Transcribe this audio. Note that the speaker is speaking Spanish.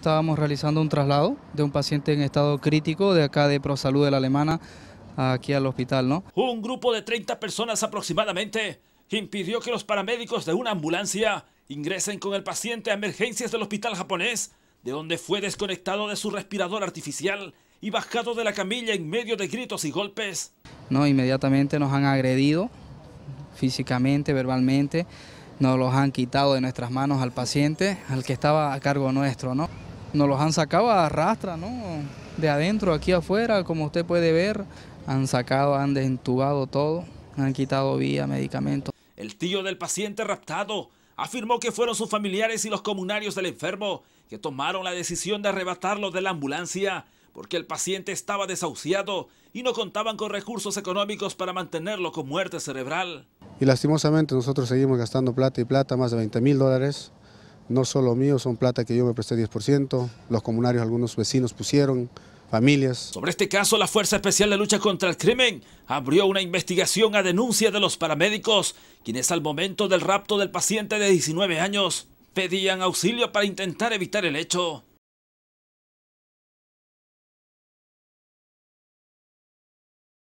Estábamos realizando un traslado de un paciente en estado crítico de acá de ProSalud de la Alemana aquí al hospital, ¿no? Un grupo de 30 personas aproximadamente impidió que los paramédicos de una ambulancia ingresen con el paciente a emergencias del hospital japonés, de donde fue desconectado de su respirador artificial y bajado de la camilla en medio de gritos y golpes. No, inmediatamente nos han agredido físicamente, verbalmente, nos los han quitado de nuestras manos al paciente, al que estaba a cargo nuestro, ¿no? nos los han sacado a arrastra, ¿no? De adentro, aquí afuera, como usted puede ver, han sacado, han desentubado todo, han quitado vía, medicamentos. El tío del paciente raptado afirmó que fueron sus familiares y los comunarios del enfermo que tomaron la decisión de arrebatarlo de la ambulancia porque el paciente estaba desahuciado y no contaban con recursos económicos para mantenerlo con muerte cerebral. Y lastimosamente nosotros seguimos gastando plata y plata, más de 20 mil dólares no solo mío, son plata que yo me presté 10%, los comunarios, algunos vecinos pusieron, familias. Sobre este caso, la Fuerza Especial de Lucha contra el Crimen abrió una investigación a denuncia de los paramédicos, quienes al momento del rapto del paciente de 19 años pedían auxilio para intentar evitar el hecho.